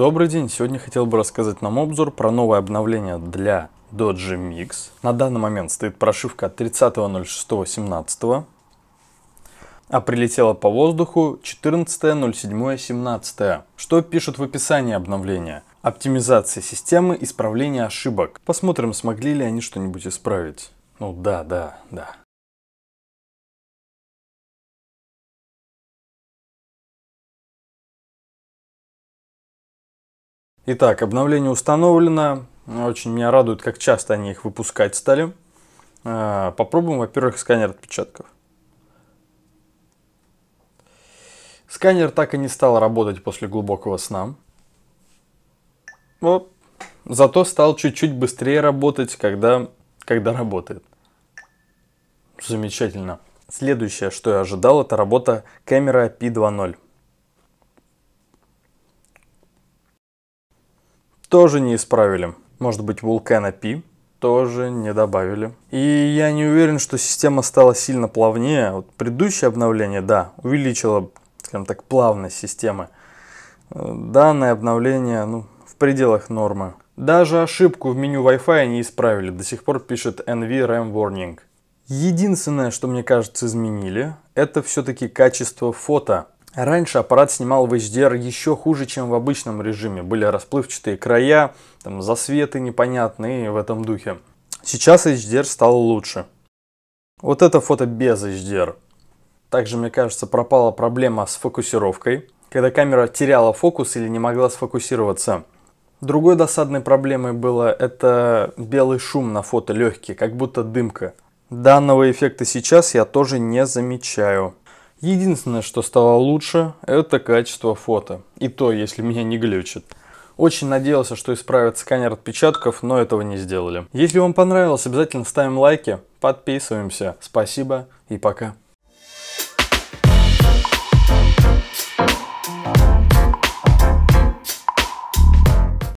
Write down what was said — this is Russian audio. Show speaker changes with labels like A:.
A: Добрый день! Сегодня хотел бы рассказать нам обзор про новое обновление для Dodge Mix. На данный момент стоит прошивка 30.06.17, а прилетела по воздуху 14.07.17. Что пишут в описании обновления? Оптимизация системы, исправление ошибок. Посмотрим, смогли ли они что-нибудь исправить. Ну да, да, да. Итак, обновление установлено. Очень меня радует, как часто они их выпускать стали. Э, попробуем, во-первых, сканер отпечатков. Сканер так и не стал работать после глубокого сна. Вот. Зато стал чуть-чуть быстрее работать, когда, когда работает. Замечательно. Следующее, что я ожидал, это работа камера P2.0. тоже не исправили. Может быть, Vulcana P тоже не добавили. И я не уверен, что система стала сильно плавнее. Вот предыдущее обновление, да, увеличило, скажем так, плавность системы. Данное обновление, ну, в пределах нормы. Даже ошибку в меню Wi-Fi не исправили. До сих пор пишет NVRAM Warning. Единственное, что мне кажется изменили, это все-таки качество фото. Раньше аппарат снимал в HDR еще хуже, чем в обычном режиме. Были расплывчатые края, там засветы непонятные в этом духе. Сейчас HDR стал лучше. Вот это фото без HDR. Также, мне кажется, пропала проблема с фокусировкой, когда камера теряла фокус или не могла сфокусироваться. Другой досадной проблемой было это белый шум на фото легкий, как будто дымка. Данного эффекта сейчас я тоже не замечаю. Единственное, что стало лучше, это качество фото. И то, если меня не глючит. Очень надеялся, что исправят сканер отпечатков, но этого не сделали. Если вам понравилось, обязательно ставим лайки, подписываемся. Спасибо и пока.